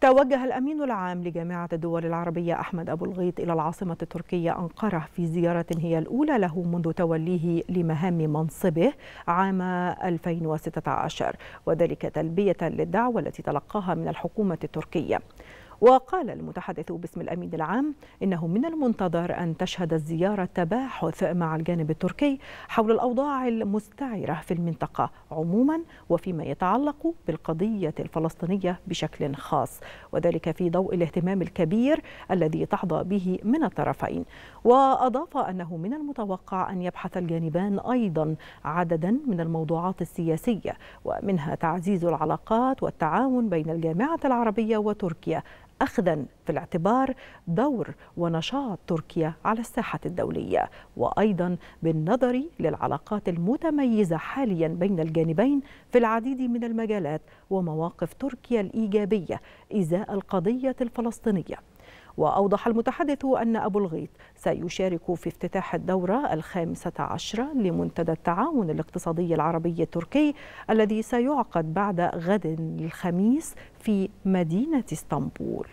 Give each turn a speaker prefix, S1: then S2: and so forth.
S1: توجه الأمين العام لجامعة الدول العربية أحمد أبو الغيط إلى العاصمة التركية أنقرة في زيارة هي الأولى له منذ توليه لمهام منصبه عام 2016 وذلك تلبية للدعوة التي تلقاها من الحكومة التركية وقال المتحدث باسم الأمين العام إنه من المنتظر أن تشهد الزيارة تباحث مع الجانب التركي حول الأوضاع المستعرة في المنطقة عموما وفيما يتعلق بالقضية الفلسطينية بشكل خاص وذلك في ضوء الاهتمام الكبير الذي تحظى به من الطرفين وأضاف أنه من المتوقع أن يبحث الجانبان أيضا عددا من الموضوعات السياسية ومنها تعزيز العلاقات والتعاون بين الجامعة العربية وتركيا أخذا في الاعتبار دور ونشاط تركيا على الساحة الدولية وأيضا بالنظر للعلاقات المتميزة حاليا بين الجانبين في العديد من المجالات ومواقف تركيا الإيجابية إزاء القضية الفلسطينية وأوضح المتحدث أن أبو الغيط سيشارك في افتتاح الدورة الخامسة عشرة لمنتدى التعاون الاقتصادي العربي التركي الذي سيعقد بعد غد الخميس في مدينة اسطنبول